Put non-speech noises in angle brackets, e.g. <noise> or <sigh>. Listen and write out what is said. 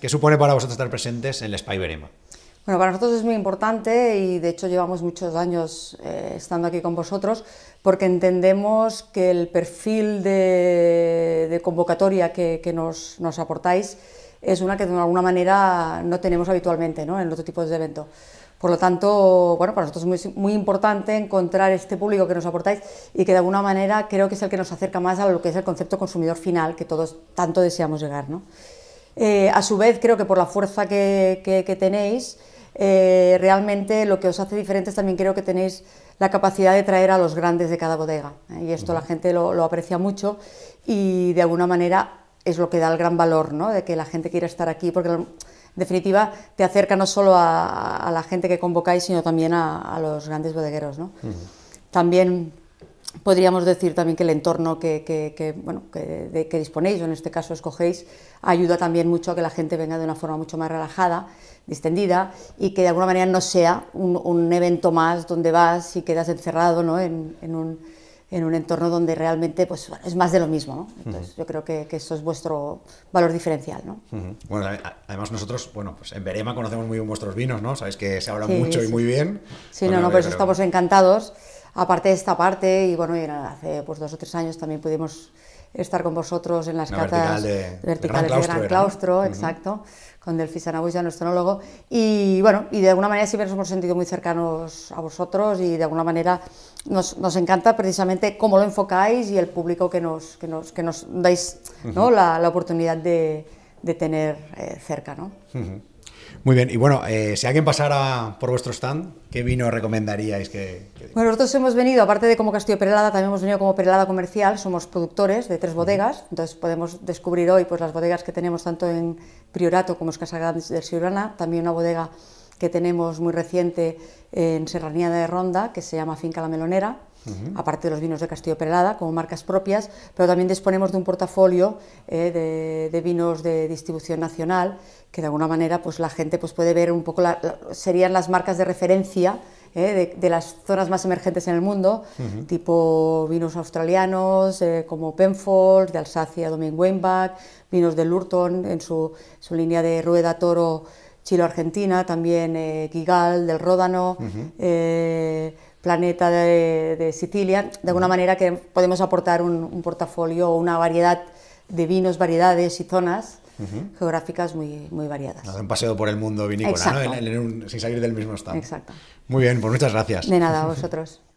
¿Qué supone para vosotros estar presentes en el Spy Bueno, para nosotros es muy importante y de hecho llevamos muchos años eh, estando aquí con vosotros porque entendemos que el perfil de, convocatoria que, nos, aportáis es una que de alguna manera no tenemos habitualmente ¿no? en otro tipo de evento. Por lo tanto, bueno, para nosotros es muy, muy, importante encontrar este público que nos aportáis y que de alguna manera creo que es el que nos acerca más a lo que es el concepto consumidor final que todos tanto deseamos llegar. ¿no? Eh, a su vez, creo que por la fuerza que, tenéis, eh, realmente lo que os hace diferentes también creo que tenéis la capacidad de traer a los grandes de cada bodega. ¿eh? Y esto la gente lo, aprecia mucho y de alguna manera es lo que da el gran valor, ¿no? De que la gente quiera estar aquí, porque en definitiva te acerca no solo a, la gente que convocáis, sino también a, los grandes bodegueros, ¿no? También podríamos decir también que el entorno que, bueno, que, disponéis, o en este caso escogéis, ayuda también mucho a que la gente venga de una forma mucho más relajada, distendida, y que de alguna manera no sea un, evento más donde vas y quedas encerrado ¿no? en, un, en, un, entorno donde realmente pues, es más de lo mismo. Entonces, yo creo que, eso es vuestro valor diferencial. ¿no? Bueno, además nosotros, bueno, pues en Berema conocemos muy bien vuestros vinos, ¿no? Sabéis que se habla mucho y muy bien. Sí, no, no, por pues eso estamos encantados aparte de esta parte, y bueno, hace pues, dos o tres años también pudimos estar con vosotros en las Una catas verticales de Gran Claustro, exacto, con Delfi Anabuya, nuestro enólogo, y bueno, y de alguna manera siempre nos hemos sentido muy cercanos a vosotros y de alguna manera nos, encanta precisamente cómo lo enfocáis y el público que nos, que nos, que nos dais ¿no? la, la, oportunidad de, de tener eh, cerca, ¿no? Muy bien, y bueno, eh, si alguien pasara por vuestro stand, ¿qué vino recomendaríais que, Bueno, nosotros hemos venido, aparte de como Castillo Perelada, también hemos venido como Perelada Comercial, somos productores de tres bodegas, entonces podemos descubrir hoy pues, las bodegas que tenemos tanto en Priorato como Casa Grande del siurana también una bodega que tenemos muy reciente en Serranía de Ronda, que se llama Finca La Melonera, aparte de los vinos de Castillo Pelada, como marcas propias, pero también disponemos de un portafolio eh, de, vinos de distribución nacional, que de alguna manera pues, la gente pues, puede ver un poco, serían las marcas de referencia eh, de, las zonas más emergentes en el mundo, tipo vinos australianos eh, como Penfold, de Alsacia, Domingue Weinbach, vinos de Lurton en su, su línea de Rueda Toro Chilo-Argentina, también Gigal, eh, del Ródano, eh, Planeta de, Sicilia, de alguna manera que podemos aportar un, portafolio o una variedad de vinos, variedades y zonas geográficas muy, muy variadas. un paseo por el mundo vinícola, sin salir del mismo estado. Exacto. Muy bien, pues muchas gracias. De nada, a <laughs> vosotros.